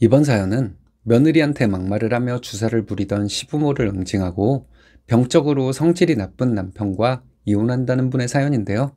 이번 사연은 며느리한테 막말을 하며 주사를 부리던 시부모를 응징하고 병적으로 성질이 나쁜 남편과 이혼한다는 분의 사연인데요.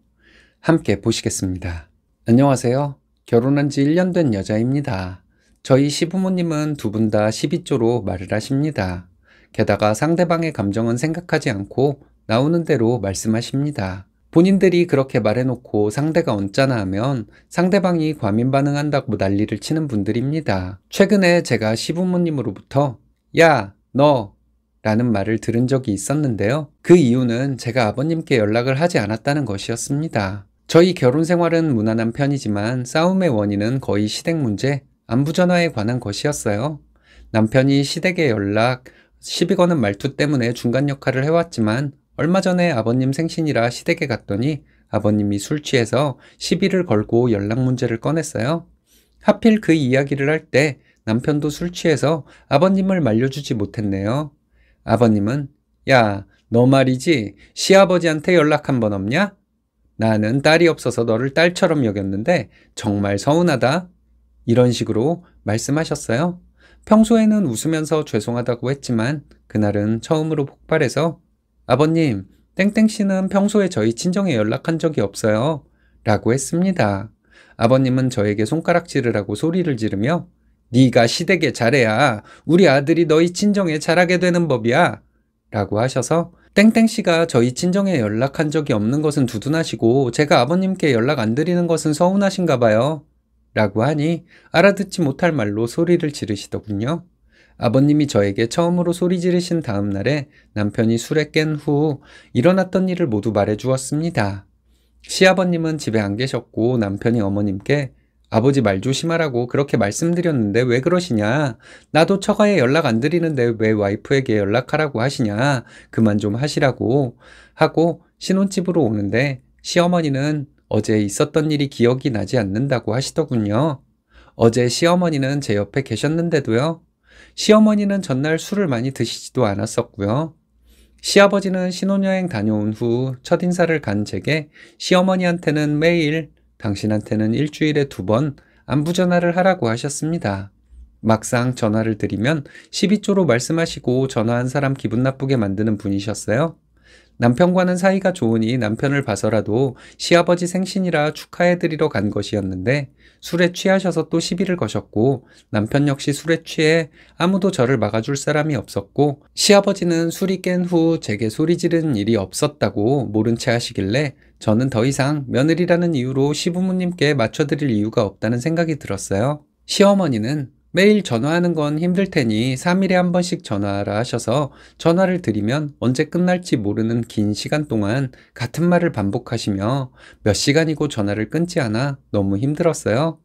함께 보시겠습니다. 안녕하세요. 결혼한 지 1년 된 여자입니다. 저희 시부모님은 두 분 다 12조로 말을 하십니다. 게다가 상대방의 감정은 생각하지 않고 나오는 대로 말씀하십니다. 본인들이 그렇게 말해놓고 상대가 언짢아 하면 상대방이 과민 반응한다고 난리를 치는 분들입니다. 최근에 제가 시부모님으로부터 야, 너 라는 말을 들은 적이 있었는데요. 그 이유는 제가 아버님께 연락을 하지 않았다는 것이었습니다. 저희 결혼 생활은 무난한 편이지만 싸움의 원인은 거의 시댁 문제, 안부 전화에 관한 것이었어요. 남편이 시댁에 연락, 시비거는 말투 때문에 중간 역할을 해왔지만 얼마 전에 아버님 생신이라 시댁에 갔더니 아버님이 술 취해서 시비를 걸고 연락 문제를 꺼냈어요. 하필 그 이야기를 할 때 남편도 술 취해서 아버님을 말려주지 못했네요. 아버님은 야, 너 말이지 시아버지한테 연락 한 번 없냐? 나는 딸이 없어서 너를 딸처럼 여겼는데 정말 서운하다. 이런 식으로 말씀하셨어요. 평소에는 웃으면서 죄송하다고 했지만 그날은 처음으로 폭발해서 아버님, 땡땡 씨는 평소에 저희 친정에 연락한 적이 없어요. 라고 했습니다. 아버님은 저에게 손가락질을 하고 소리를 지르며 네가 시댁에 잘해야 우리 아들이 너희 친정에 잘하게 되는 법이야. 라고 하셔서 땡땡 씨가 저희 친정에 연락한 적이 없는 것은 두둔하시고 제가 아버님께 연락 안 드리는 것은 서운하신가 봐요. 라고 하니 알아듣지 못할 말로 소리를 지르시더군요. 아버님이 저에게 처음으로 소리 지르신 다음 날에 남편이 술에 깬 후 일어났던 일을 모두 말해 주었습니다. 시아버님은 집에 안 계셨고 남편이 어머님께 아버지 말 조심하라고 그렇게 말씀드렸는데 왜 그러시냐? 나도 처가에 연락 안 드리는데 왜 와이프에게 연락하라고 하시냐? 그만 좀 하시라고 하고 신혼집으로 오는데 시어머니는 어제 있었던 일이 기억이 나지 않는다고 하시더군요. 어제 시어머니는 제 옆에 계셨는데도요. 시어머니는 전날 술을 많이 드시지도 않았었고요. 시아버지는 신혼여행 다녀온 후첫 인사를 간 제게 시어머니한테는 매일, 당신한테는 일주일에 두 번 안부 전화를 하라고 하셨습니다. 막상 전화를 드리면 12조로 말씀하시고 전화한 사람 기분 나쁘게 만드는 분이셨어요. 남편과는 사이가 좋으니 남편을 봐서라도 시아버지 생신이라 축하해드리러 간 것이었는데 술에 취하셔서 또 시비를 거셨고 남편 역시 술에 취해 아무도 저를 막아줄 사람이 없었고 시아버지는 술이 깬 후 제게 소리 지른 일이 없었다고 모른 채 하시길래 저는 더 이상 며느리라는 이유로 시부모님께 맞춰드릴 이유가 없다는 생각이 들었어요. 시어머니는 매일 전화하는 건 힘들 테니 3일에 한 번씩 전화하라 하셔서 전화를 드리면 언제 끝날지 모르는 긴 시간 동안 같은 말을 반복하시며 몇 시간이고 전화를 끊지 않아 너무 힘들었어요.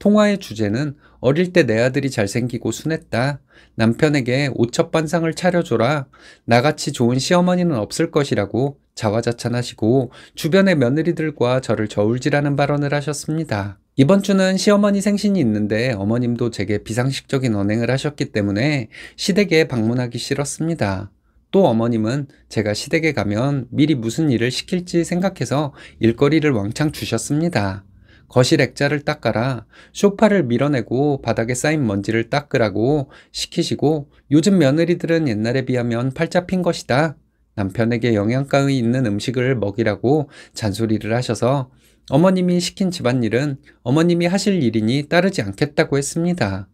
통화의 주제는 어릴 때 내 아들이 잘생기고 순했다. 남편에게 오첩반상을 차려줘라. 나같이 좋은 시어머니는 없을 것이라고 자화자찬하시고 주변의 며느리들과 저를 저울질하는 발언을 하셨습니다. 이번 주는 시어머니 생신이 있는데 어머님도 제게 비상식적인 언행을 하셨기 때문에 시댁에 방문하기 싫었습니다. 또 어머님은 제가 시댁에 가면 미리 무슨 일을 시킬지 생각해서 일거리를 왕창 주셨습니다. 거실 액자를 닦아라, 쇼파를 밀어내고 바닥에 쌓인 먼지를 닦으라고 시키시고 요즘 며느리들은 옛날에 비하면 팔자 핀 것이다. 남편에게 영양가의 있는 음식을 먹이라고 잔소리를 하셔서 어머님이 시킨 집안일은 어머님이 하실 일이니 따르지 않겠다고 했습니다.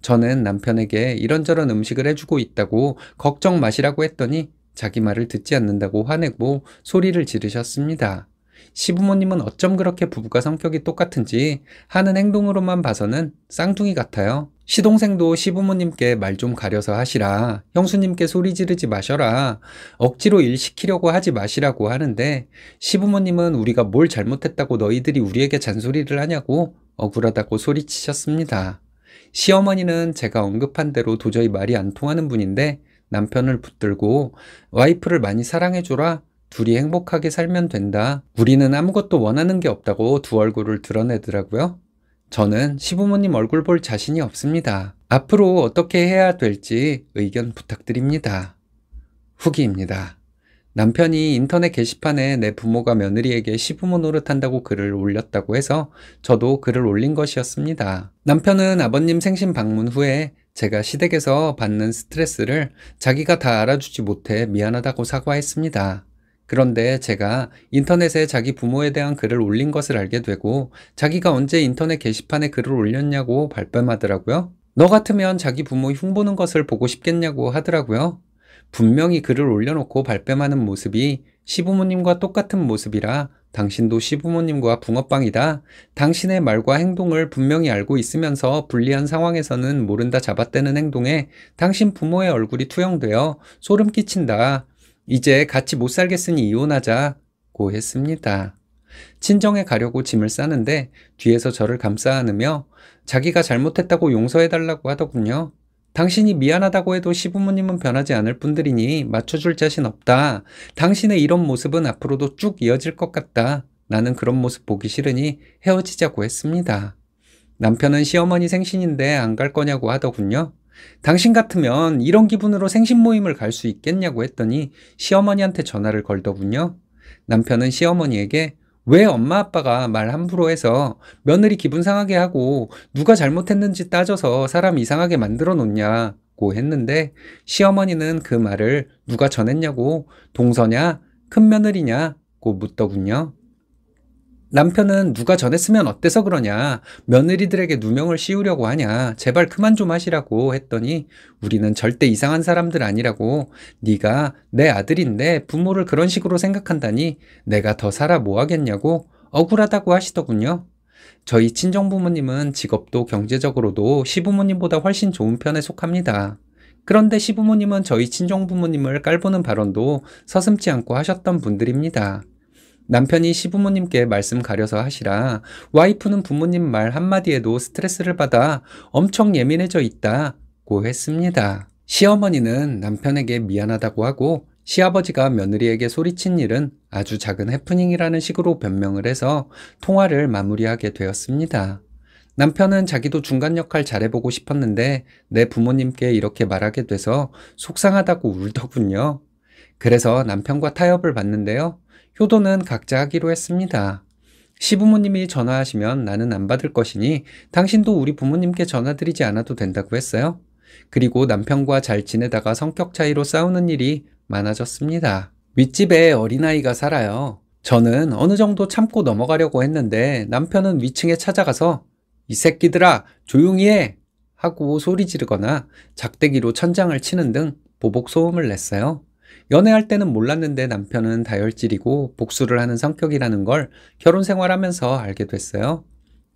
저는 남편에게 이런저런 음식을 해주고 있다고 걱정 마시라고 했더니 자기 말을 듣지 않는다고 화내고 소리를 지르셨습니다. 시부모님은 어쩜 그렇게 부부가 성격이 똑같은지 하는 행동으로만 봐서는 쌍둥이 같아요. 시동생도 시부모님께 말 좀 가려서 하시라. 형수님께 소리 지르지 마셔라. 억지로 일 시키려고 하지 마시라고 하는데 시부모님은 우리가 뭘 잘못했다고 너희들이 우리에게 잔소리를 하냐고 억울하다고 소리치셨습니다. 시어머니는 제가 언급한 대로 도저히 말이 안 통하는 분인데 남편을 붙들고 와이프를 많이 사랑해줘라 둘이 행복하게 살면 된다. 우리는 아무것도 원하는 게 없다고 두 얼굴을 드러내더라고요. 저는 시부모님 얼굴 볼 자신이 없습니다. 앞으로 어떻게 해야 될지 의견 부탁드립니다. 후기입니다. 남편이 인터넷 게시판에 내 부모가 며느리에게 시부모 노릇한다고 글을 올렸다고 해서 저도 글을 올린 것이었습니다. 남편은 아버님 생신 방문 후에 제가 시댁에서 받는 스트레스를 자기가 다 알아주지 못해 미안하다고 사과했습니다. 그런데 제가 인터넷에 자기 부모에 대한 글을 올린 것을 알게 되고 자기가 언제 인터넷 게시판에 글을 올렸냐고 발뺌하더라고요. 너 같으면 자기 부모 흉보는 것을 보고 싶겠냐고 하더라고요. 분명히 글을 올려놓고 발뺌하는 모습이 시부모님과 똑같은 모습이라 당신도 시부모님과 붕어빵이다. 당신의 말과 행동을 분명히 알고 있으면서 불리한 상황에서는 모른다 잡아떼는 행동에 당신 부모의 얼굴이 투영되어 소름 끼친다. 이제 같이 못 살겠으니 이혼하자고 했습니다. 친정에 가려고 짐을 싸는데 뒤에서 저를 감싸 안으며 자기가 잘못했다고 용서해달라고 하더군요. 당신이 미안하다고 해도 시부모님은 변하지 않을 분들이니 맞춰줄 자신 없다. 당신의 이런 모습은 앞으로도 쭉 이어질 것 같다. 나는 그런 모습 보기 싫으니 헤어지자고 했습니다. 남편은 시어머니 생신인데 안 갈 거냐고 하더군요. 당신 같으면 이런 기분으로 생신 모임을 갈 수 있겠냐고 했더니 시어머니한테 전화를 걸더군요. 남편은 시어머니에게 왜 엄마 아빠가 말 함부로 해서 며느리 기분 상하게 하고 누가 잘못했는지 따져서 사람 이상하게 만들어 놓냐고 했는데 시어머니는 그 말을 누가 전했냐고 동서냐 큰 며느리냐고 묻더군요. 남편은 누가 전했으면 어때서 그러냐. 며느리들에게 누명을 씌우려고 하냐. 제발 그만 좀 하시라고 했더니 우리는 절대 이상한 사람들 아니라고. 네가 내 아들인데 부모를 그런 식으로 생각한다니 내가 더 살아 뭐 하겠냐고 억울하다고 하시더군요. 저희 친정부모님은 직업도 경제적으로도 시부모님보다 훨씬 좋은 편에 속합니다. 그런데 시부모님은 저희 친정부모님을 깔보는 발언도 서슴지 않고 하셨던 분들입니다. 남편이 시부모님께 말씀 가려서 하시라. 와이프는 부모님 말 한마디에도 스트레스를 받아 엄청 예민해져 있다고 했습니다. 시어머니는 남편에게 미안하다고 하고 시아버지가 며느리에게 소리친 일은 아주 작은 해프닝이라는 식으로 변명을 해서 통화를 마무리하게 되었습니다. 남편은 자기도 중간 역할 잘해보고 싶었는데 내 부모님께 이렇게 말하게 돼서 속상하다고 울더군요. 그래서 남편과 타협을 봤는데요. 효도는 각자 하기로 했습니다. 시부모님이 전화하시면 나는 안 받을 것이니 당신도 우리 부모님께 전화드리지 않아도 된다고 했어요. 그리고 남편과 잘 지내다가 성격 차이로 싸우는 일이 많아졌습니다. 윗집에 어린아이가 살아요. 저는 어느 정도 참고 넘어가려고 했는데 남편은 위층에 찾아가서 이 새끼들아 조용히 해 하고 소리 지르거나 작대기로 천장을 치는 등 보복 소음을 냈어요. 연애할 때는 몰랐는데 남편은 다혈질이고 복수를 하는 성격이라는 걸 결혼 생활하면서 알게 됐어요.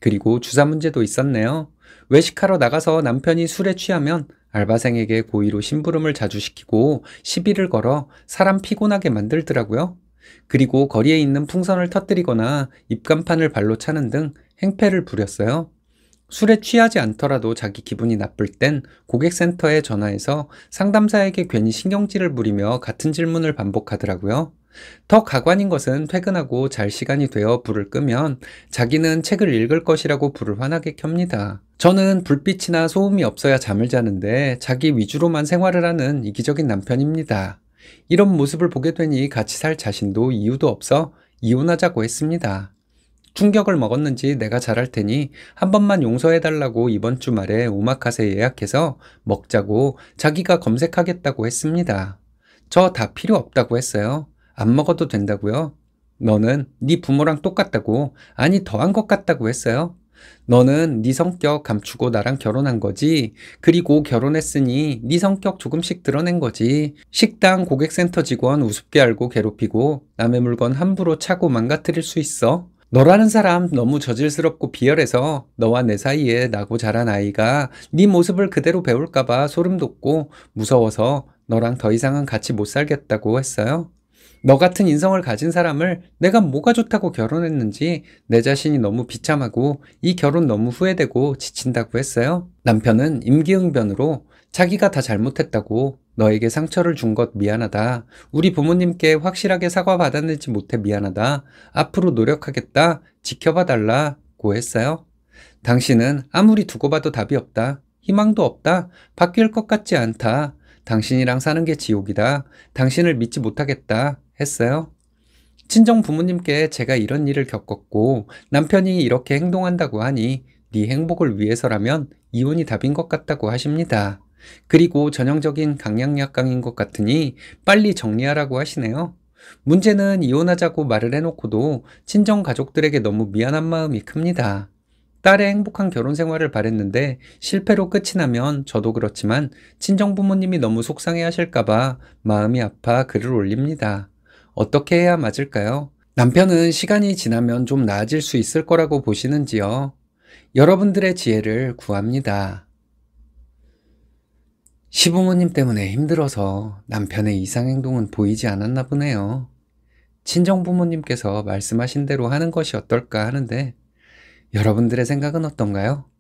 그리고 주사 문제도 있었네요. 외식하러 나가서 남편이 술에 취하면 알바생에게 고의로 심부름을 자주 시키고 시비를 걸어 사람 피곤하게 만들더라고요. 그리고 거리에 있는 풍선을 터뜨리거나 입간판을 발로 차는 등 행패를 부렸어요. 술에 취하지 않더라도 자기 기분이 나쁠 땐 고객센터에 전화해서 상담사에게 괜히 신경질을 부리며 같은 질문을 반복하더라고요. 더 가관인 것은 퇴근하고 잘 시간이 되어 불을 끄면 자기는 책을 읽을 것이라고 불을 환하게 켭니다. 저는 불빛이나 소음이 없어야 잠을 자는데 자기 위주로만 생활을 하는 이기적인 남편입니다. 이런 모습을 보게 되니 같이 살 자신도 이유도 없어 이혼하자고 했습니다. 충격을 먹었는지 내가 잘할 테니 한 번만 용서해달라고 이번 주말에 오마카세 예약해서 먹자고 자기가 검색하겠다고 했습니다. 저 다 필요 없다고 했어요. 안 먹어도 된다고요. 너는 네 부모랑 똑같다고 아니 더한 것 같다고 했어요. 너는 네 성격 감추고 나랑 결혼한 거지. 그리고 결혼했으니 네 성격 조금씩 드러낸 거지. 식당 고객센터 직원 우습게 알고 괴롭히고 남의 물건 함부로 차고 망가뜨릴 수 있어. 너라는 사람 너무 저질스럽고 비열해서 너와 내 사이에 나고 자란 아이가 네 모습을 그대로 배울까봐 소름 돋고 무서워서 너랑 더 이상은 같이 못 살겠다고 했어요. 너 같은 인성을 가진 사람을 내가 뭐가 좋다고 결혼했는지 내 자신이 너무 비참하고 이 결혼 너무 후회되고 지친다고 했어요. 남편은 임기응변으로 자기가 다 잘못했다고 너에게 상처를 준 것 미안하다. 우리 부모님께 확실하게 사과받았는지 못해 미안하다. 앞으로 노력하겠다. 지켜봐 달라고 했어요. 당신은 아무리 두고 봐도 답이 없다. 희망도 없다. 바뀔 것 같지 않다. 당신이랑 사는 게 지옥이다. 당신을 믿지 못하겠다. 했어요. 친정 부모님께 제가 이런 일을 겪었고 남편이 이렇게 행동한다고 하니 네 행복을 위해서라면 이혼이 답인 것 같다고 하십니다. 그리고 전형적인 강약약강인 것 같으니 빨리 정리하라고 하시네요. 문제는 이혼하자고 말을 해놓고도 친정 가족들에게 너무 미안한 마음이 큽니다. 딸의 행복한 결혼 생활을 바랬는데 실패로 끝이 나면 저도 그렇지만 친정 부모님이 너무 속상해 하실까봐 마음이 아파 글을 올립니다. 어떻게 해야 맞을까요? 남편은 시간이 지나면 좀 나아질 수 있을 거라고 보시는지요? 여러분들의 지혜를 구합니다. 시부모님 때문에 힘들어서 남편의 이상행동은 보이지 않았나 보네요. 친정부모님께서 말씀하신 대로 하는 것이 어떨까 하는데 여러분들의 생각은 어떤가요?